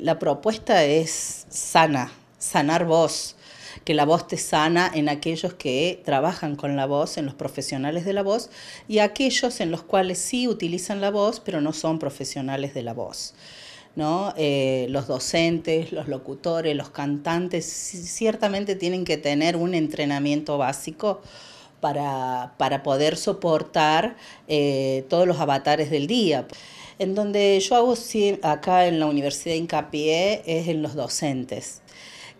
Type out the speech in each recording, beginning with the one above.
la propuesta es sana, sanar voz, que la voz te sana en aquellos que trabajan con la voz, en los profesionales de la voz, y aquellos en los cuales sí utilizan la voz, pero no son profesionales de la voz. ¿no? Eh, los docentes, los locutores, los cantantes, ciertamente tienen que tener un entrenamiento básico para, poder soportar eh, todos los avatares del día. En donde yo hago acá en la universidad hincapié es en los docentes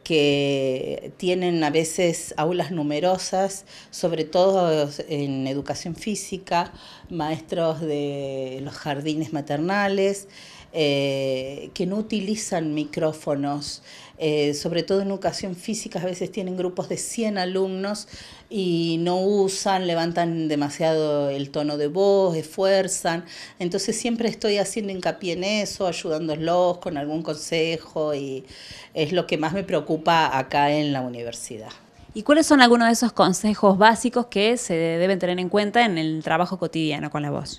que tienen a veces aulas numerosas, sobre todo en educación física, maestros de los jardines maternales, eh, que no utilizan micrófonos, eh, sobre todo en educación física, a veces tienen grupos de 100 alumnos y no usan, levantan demasiado el tono de voz, esfuerzan. Entonces siempre estoy haciendo hincapié en eso, ayudándolos con algún consejo y es lo que más me preocupa acá en la universidad. ¿Y cuáles son algunos de esos consejos básicos que se deben tener en cuenta en el trabajo cotidiano con la voz?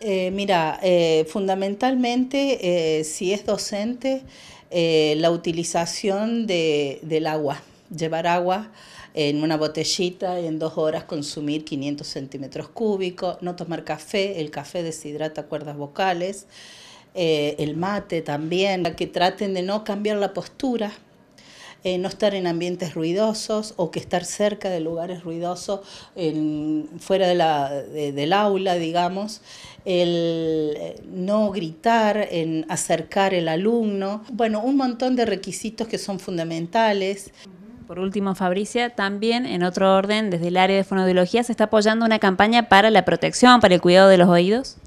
Eh, mira, eh, fundamentalmente, eh, si es docente, la utilización del agua, llevar agua en una botellita y en dos horas consumir 500 centímetros cúbicos, no tomar café, el café deshidrata cuerdas vocales, el mate también, que traten de no cambiar la postura, eh, no estar en ambientes ruidosos o que estar cerca de lugares ruidosos en, fuera de la, del aula, digamos, el eh, no gritar, en acercar el alumno, bueno, un montón de requisitos que son fundamentales. Por último, Fabricia, también en otro orden, desde el área de fonodiología, se está apoyando una campaña para la protección, para el cuidado de los oídos.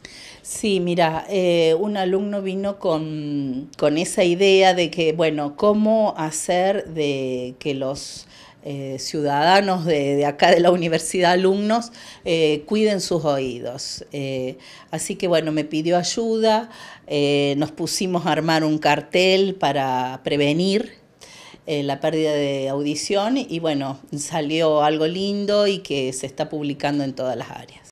Sí, mira, eh, un alumno vino con, esa idea de que, bueno, cómo hacer de que los eh, ciudadanos de, acá de la universidad, alumnos, eh, cuiden sus oídos. así que, bueno, me pidió ayuda, nos pusimos a armar un cartel para prevenir la pérdida de audición y, bueno, salió algo lindo y que se está publicando en todas las áreas.